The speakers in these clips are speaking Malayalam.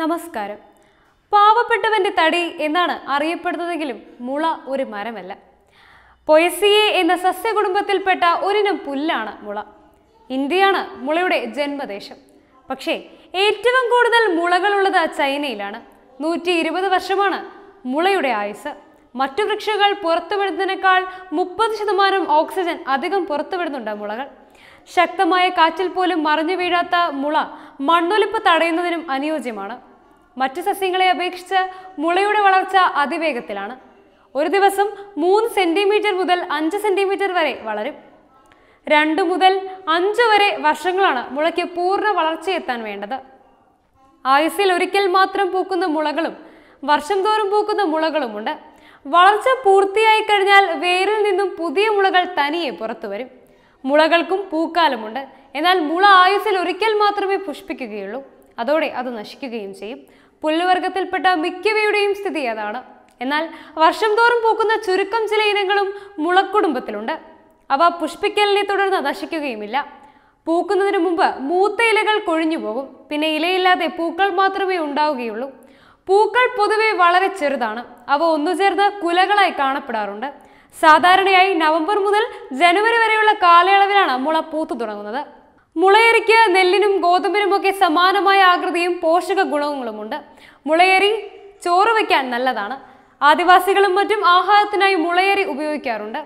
നമസ്കാരം പാവപ്പെട്ടവൻ്റെ തടി എന്നാണ് അറിയപ്പെടുന്നതെങ്കിലും മുള ഒരു മരമല്ല പൊയസിയെ എന്ന സസ്യകുടുംബത്തിൽപ്പെട്ട ഒരിനം പുല്ലാണ് മുള ഇന്ത്യയാണ് മുളയുടെ ജന്മദേശം പക്ഷേ ഏറ്റവും കൂടുതൽ മുളകളുള്ളത് ചൈനയിലാണ് നൂറ്റി ഇരുപത് വർഷമാണ് മുളയുടെ ആയുസ് മറ്റു വൃക്ഷങ്ങൾ പുറത്തുവിടുന്നതിനേക്കാൾ മുപ്പത് ശതമാനം ഓക്സിജൻ അധികം പുറത്തുവിടുന്നുണ്ട് മുളകൾ ശക്തമായ കാറ്റിൽ പോലും മറിഞ്ഞു വീഴാത്ത മുള മണ്ണൊലിപ്പ് തടയുന്നതിനും അനുയോജ്യമാണ് മറ്റു സസ്യങ്ങളെ അപേക്ഷിച്ച് മുളയുടെ വളർച്ച അതിവേഗത്തിലാണ് ഒരു ദിവസം മൂന്ന് സെന്റിമീറ്റർ മുതൽ അഞ്ച് സെന്റിമീറ്റർ വരെ വളരും രണ്ട് മുതൽ അഞ്ച് വരെ വർഷങ്ങളാണ് മുളയ്ക്ക് പൂർണ്ണ വളർച്ചയെത്താൻ വേണ്ടത് ആയുസ്സിൽ ഒരിക്കൽ മാത്രം പൂക്കുന്ന മുളകളും വർഷം തോറും പൂക്കുന്ന മുളകളുമുണ്ട് വളർച്ച പൂർത്തിയായി കഴിഞ്ഞാൽ വേരിൽ നിന്നും പുതിയ മുളകൾ തനിയെ പുറത്തു വരും മുളകൾക്കും പൂക്കാലമുണ്ട് എന്നാൽ മുള ആയുസിൽ ഒരിക്കൽ മാത്രമേ പുഷ്പിക്കുകയുള്ളൂ അതോടെ അത് നശിക്കുകയും ചെയ്യും പുല്ലുവർഗത്തിൽപ്പെട്ട മിക്കവയുടെയും സ്ഥിതി അതാണ് എന്നാൽ വർഷം തോറും പൂക്കുന്ന ചുരുക്കം ചില ഇനങ്ങളും മുളക്കുടുംബത്തിലുണ്ട് അവ പുഷ്പിക്കലിനെ തുടർന്ന് നശിക്കുകയുമില്ല പൂക്കുന്നതിന് മുമ്പ് മൂത്ത ഇലകൾ കൊഴിഞ്ഞു പോകും പിന്നെ ഇലയില്ലാതെ പൂക്കൾ മാത്രമേ ഉണ്ടാവുകയുള്ളൂ പൂക്കൾ പൊതുവെ വളരെ ചെറുതാണ് അവ ചേർന്ന് കുലകളായി കാണപ്പെടാറുണ്ട് സാധാരണയായി നവംബർ മുതൽ ജനുവരി വരെയുള്ള കാലയളവിലാണ് മുള പൂത്തു തുടങ്ങുന്നത് മുളയരിക്ക് നെല്ലിനും ഗോതമ്പിനുമൊക്കെ സമാനമായ ആകൃതിയും പോഷക ഗുണങ്ങളുമുണ്ട് മുളയരി ചോറ് വയ്ക്കാൻ നല്ലതാണ് ആദിവാസികളും മറ്റും ആഹാരത്തിനായി മുളയരി ഉപയോഗിക്കാറുണ്ട്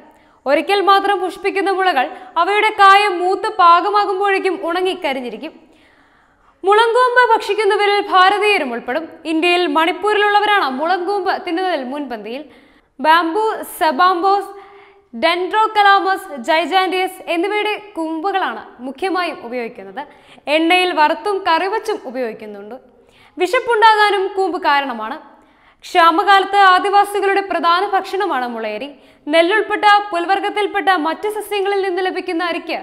ഒരിക്കൽ മാത്രം പുഷ്പിക്കുന്ന മുളകൾ അവയുടെ കായ മൂത്ത് പാകമാകുമ്പോഴേക്കും ഉണങ്ങിക്കരിഞ്ഞിരിക്കും മുളങ്കോമ്പ് ഭക്ഷിക്കുന്നവരിൽ ഭാരതീയരും ഉൾപ്പെടും ഇന്ത്യയിൽ മണിപ്പൂരിലുള്ളവരാണ് മുളങ്കോമ്പ് തിന്നുന്നതിൽ മുൻപന്തിയിൽ ബാംബു സെബാംബോസ് ഡെൻഡ്രോകലാമസ് ജൈജാൻഡിയസ് എന്നിവയുടെ കുമ്പുകളാണ് മുഖ്യമായും ഉപയോഗിക്കുന്നത് എണ്ണയിൽ വറുത്തും കറിവച്ചും ഉപയോഗിക്കുന്നുണ്ട് വിശപ്പുണ്ടാകാനും കൂമ്പ് കാരണമാണ് ക്ഷാമകാലത്ത് ആദിവാസികളുടെ പ്രധാന ഭക്ഷണമാണ് മുളയരി നെല്ലുൾപ്പെട്ട പുൽവർഗത്തിൽപ്പെട്ട മറ്റ് സസ്യങ്ങളിൽ നിന്ന് ലഭിക്കുന്ന അരിക്ക്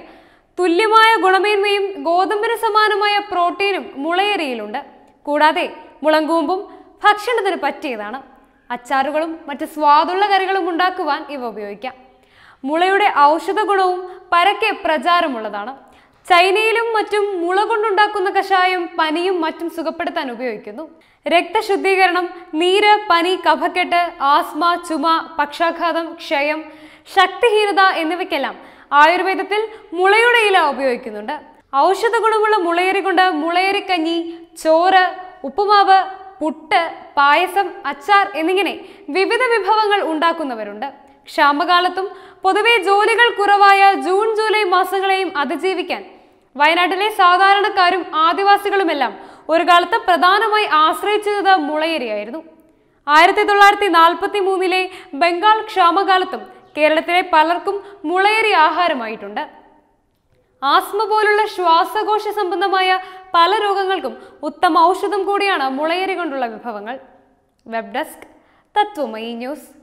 തുല്യമായ ഗുണമേന്മയും ഗോതമ്പിന് സമാനമായ പ്രോട്ടീനും മുളയരിയിലുണ്ട് കൂടാതെ മുളങ്കൂമ്പും ഭക്ഷണത്തിന് പറ്റിയതാണ് അച്ചാറുകളും മറ്റ് സ്വാദുള്ള കറികളും ഉണ്ടാക്കുവാൻ ഇവ ഉപയോഗിക്കാം മുളയുടെ ഔഷധ ഗുണവും പരക്കെ പ്രചാരമുള്ളതാണ് ചൈനയിലും മറ്റും മുള കൊണ്ടുണ്ടാക്കുന്ന കഷായം പനിയും മറ്റും സുഖപ്പെടുത്താൻ ഉപയോഗിക്കുന്നു രക്തശുദ്ധീകരണം നീര് പനി കഫക്കെട്ട് ആസ്മ ചുമ പക്ഷാഘാതം ക്ഷയം ശക്തിഹീനത എന്നിവയ്ക്കെല്ലാം ആയുർവേദത്തിൽ മുളയുടെ ഇല ഉപയോഗിക്കുന്നുണ്ട് ഔഷധ ഗുണമുള്ള മുളയരി കൊണ്ട് മുളയരിക്കഞ്ഞി ചോറ് ഉപ്പുമാവ് പുട്ട് പായസം അച്ചാർ എന്നിങ്ങനെ വിവിധ വിഭവങ്ങൾ ഉണ്ടാക്കുന്നവരുണ്ട് ക്ഷാമകാലത്തും പൊതുവെ ജോലികൾ കുറവായ ജൂൺ ജൂലൈ മാസങ്ങളെയും അതിജീവിക്കാൻ വയനാട്ടിലെ സാധാരണക്കാരും ആദിവാസികളുമെല്ലാം ഒരു കാലത്ത് പ്രധാനമായി ആശ്രയിച്ചിരുന്നത് മുളയരിയായിരുന്നു ആയിരത്തി തൊള്ളായിരത്തി നാൽപ്പത്തി മൂന്നിലെ ബംഗാൾ ക്ഷാമകാലത്തും കേരളത്തിലെ പലർക്കും മുളയരി ആഹാരമായിട്ടുണ്ട് ആസ്മ പോലുള്ള ശ്വാസകോശ സംബന്ധമായ പല രോഗങ്ങൾക്കും ഉത്തമ ഔഷധം കൂടിയാണ് മുളയരി കൊണ്ടുള്ള വിഭവങ്ങൾ വെബ് ഡെസ്ക് തത്വമയി ന്യൂസ്